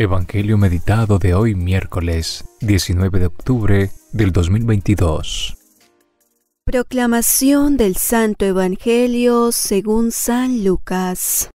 Evangelio meditado de hoy miércoles 19 de octubre del 2022. Proclamación del Santo Evangelio según San Lucas.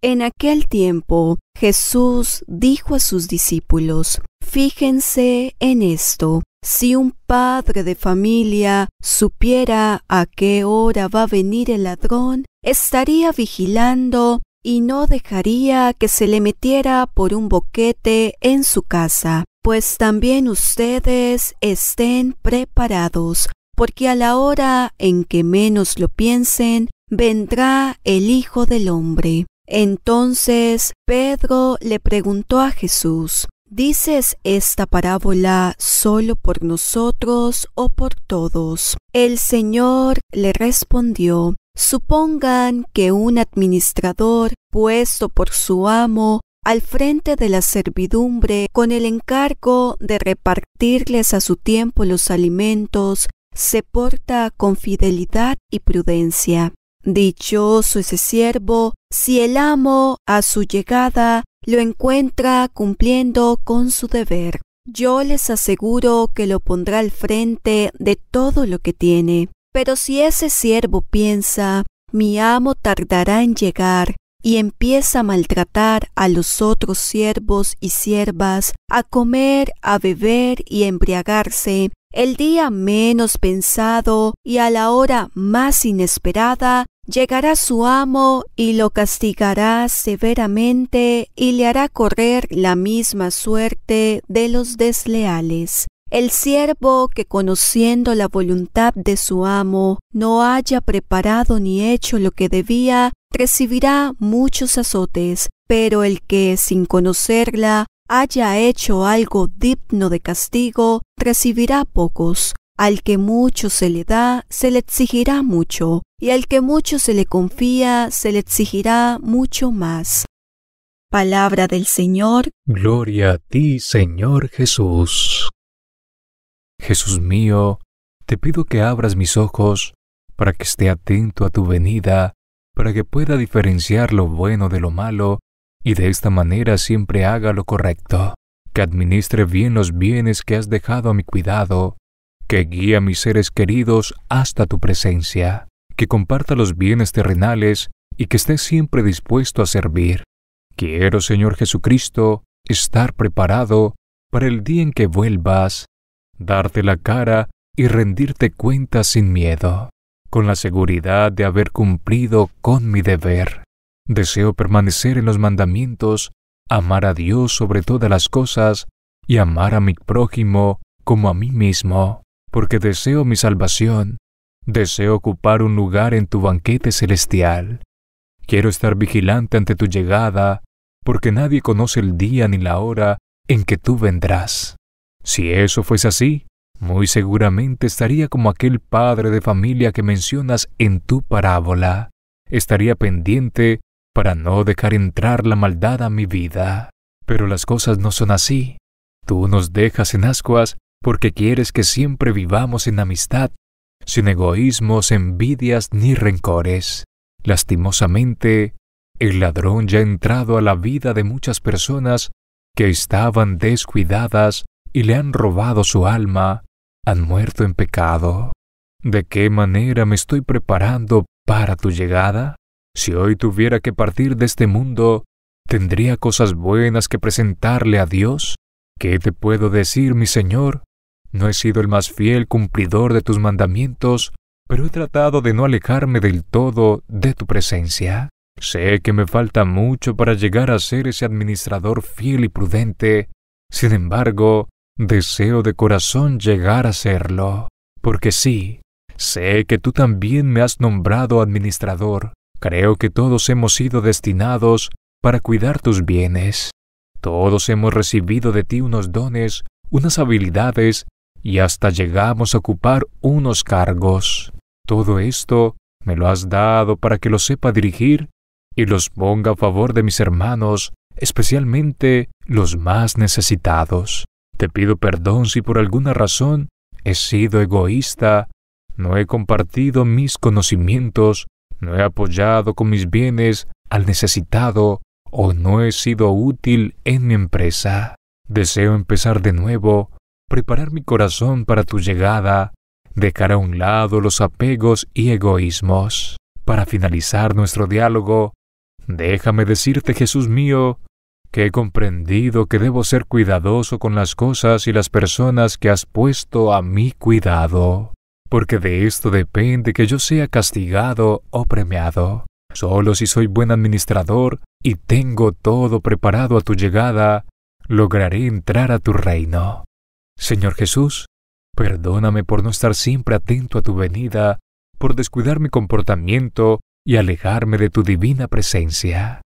En aquel tiempo Jesús dijo a sus discípulos, Fíjense en esto, si un padre de familia supiera a qué hora va a venir el ladrón, estaría vigilando y no dejaría que se le metiera por un boquete en su casa, pues también ustedes estén preparados, porque a la hora en que menos lo piensen, vendrá el Hijo del Hombre. Entonces Pedro le preguntó a Jesús, ¿Dices esta parábola solo por nosotros o por todos? El Señor le respondió, Supongan que un administrador, puesto por su amo al frente de la servidumbre con el encargo de repartirles a su tiempo los alimentos, se porta con fidelidad y prudencia. Dichoso ese siervo si el amo a su llegada lo encuentra cumpliendo con su deber. Yo les aseguro que lo pondrá al frente de todo lo que tiene. Pero si ese siervo piensa, mi amo tardará en llegar, y empieza a maltratar a los otros siervos y siervas, a comer, a beber y embriagarse, el día menos pensado y a la hora más inesperada, llegará su amo y lo castigará severamente y le hará correr la misma suerte de los desleales. El siervo que conociendo la voluntad de su amo no haya preparado ni hecho lo que debía, recibirá muchos azotes, pero el que sin conocerla haya hecho algo digno de castigo, recibirá pocos. Al que mucho se le da, se le exigirá mucho, y al que mucho se le confía, se le exigirá mucho más. Palabra del Señor. Gloria a ti, Señor Jesús. Jesús mío, te pido que abras mis ojos para que esté atento a tu venida, para que pueda diferenciar lo bueno de lo malo y de esta manera siempre haga lo correcto, que administre bien los bienes que has dejado a mi cuidado, que guíe a mis seres queridos hasta tu presencia, que comparta los bienes terrenales y que esté siempre dispuesto a servir. Quiero, Señor Jesucristo, estar preparado para el día en que vuelvas darte la cara y rendirte cuenta sin miedo, con la seguridad de haber cumplido con mi deber. Deseo permanecer en los mandamientos, amar a Dios sobre todas las cosas y amar a mi prójimo como a mí mismo, porque deseo mi salvación, deseo ocupar un lugar en tu banquete celestial. Quiero estar vigilante ante tu llegada, porque nadie conoce el día ni la hora en que tú vendrás. Si eso fuese así, muy seguramente estaría como aquel padre de familia que mencionas en tu parábola. Estaría pendiente para no dejar entrar la maldad a mi vida. Pero las cosas no son así. Tú nos dejas en ascuas porque quieres que siempre vivamos en amistad, sin egoísmos, envidias ni rencores. Lastimosamente, el ladrón ya ha entrado a la vida de muchas personas que estaban descuidadas y le han robado su alma, han muerto en pecado. ¿De qué manera me estoy preparando para tu llegada? Si hoy tuviera que partir de este mundo, ¿tendría cosas buenas que presentarle a Dios? ¿Qué te puedo decir, mi Señor? No he sido el más fiel cumplidor de tus mandamientos, pero he tratado de no alejarme del todo de tu presencia. Sé que me falta mucho para llegar a ser ese administrador fiel y prudente. Sin embargo, Deseo de corazón llegar a serlo, porque sí, sé que tú también me has nombrado administrador. Creo que todos hemos sido destinados para cuidar tus bienes. Todos hemos recibido de ti unos dones, unas habilidades y hasta llegamos a ocupar unos cargos. Todo esto me lo has dado para que lo sepa dirigir y los ponga a favor de mis hermanos, especialmente los más necesitados. Te pido perdón si por alguna razón he sido egoísta, no he compartido mis conocimientos, no he apoyado con mis bienes al necesitado o no he sido útil en mi empresa. Deseo empezar de nuevo, preparar mi corazón para tu llegada, dejar a un lado los apegos y egoísmos. Para finalizar nuestro diálogo, déjame decirte, Jesús mío, he comprendido que debo ser cuidadoso con las cosas y las personas que has puesto a mi cuidado, porque de esto depende que yo sea castigado o premiado. Solo si soy buen administrador y tengo todo preparado a tu llegada, lograré entrar a tu reino. Señor Jesús, perdóname por no estar siempre atento a tu venida, por descuidar mi comportamiento y alejarme de tu divina presencia.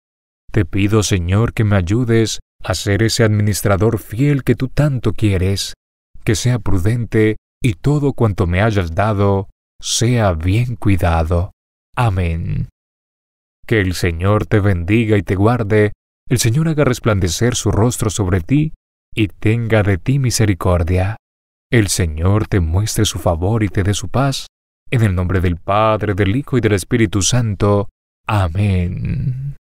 Te pido, Señor, que me ayudes a ser ese administrador fiel que tú tanto quieres, que sea prudente y todo cuanto me hayas dado sea bien cuidado. Amén. Que el Señor te bendiga y te guarde, el Señor haga resplandecer su rostro sobre ti y tenga de ti misericordia. El Señor te muestre su favor y te dé su paz, en el nombre del Padre, del Hijo y del Espíritu Santo. Amén.